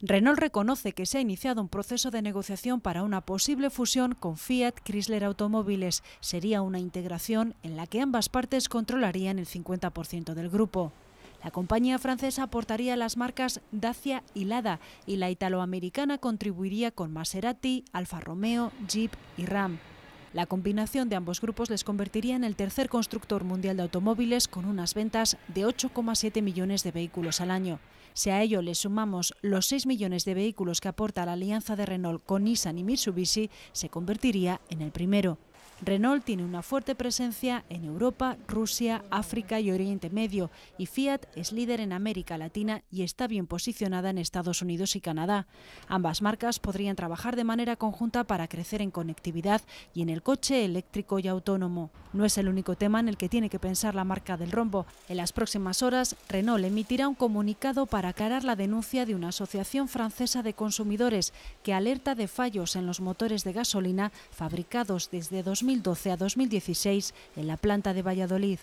Renault reconoce que se ha iniciado un proceso de negociación para una posible fusión con Fiat Chrysler Automóviles. Sería una integración en la que ambas partes controlarían el 50% del grupo. La compañía francesa aportaría las marcas Dacia y Lada y la italoamericana contribuiría con Maserati, Alfa Romeo, Jeep y Ram. La combinación de ambos grupos les convertiría en el tercer constructor mundial de automóviles con unas ventas de 8,7 millones de vehículos al año. Si a ello le sumamos los 6 millones de vehículos que aporta la alianza de Renault con Nissan y Mitsubishi, se convertiría en el primero. Renault tiene una fuerte presencia en Europa, Rusia, África y Oriente Medio y Fiat es líder en América Latina y está bien posicionada en Estados Unidos y Canadá. Ambas marcas podrían trabajar de manera conjunta para crecer en conectividad y en el coche eléctrico y autónomo. No es el único tema en el que tiene que pensar la marca del rombo. En las próximas horas, Renault emitirá un comunicado para aclarar la denuncia de una asociación francesa de consumidores que alerta de fallos en los motores de gasolina fabricados desde 2000 2012 a 2016 en la planta de Valladolid.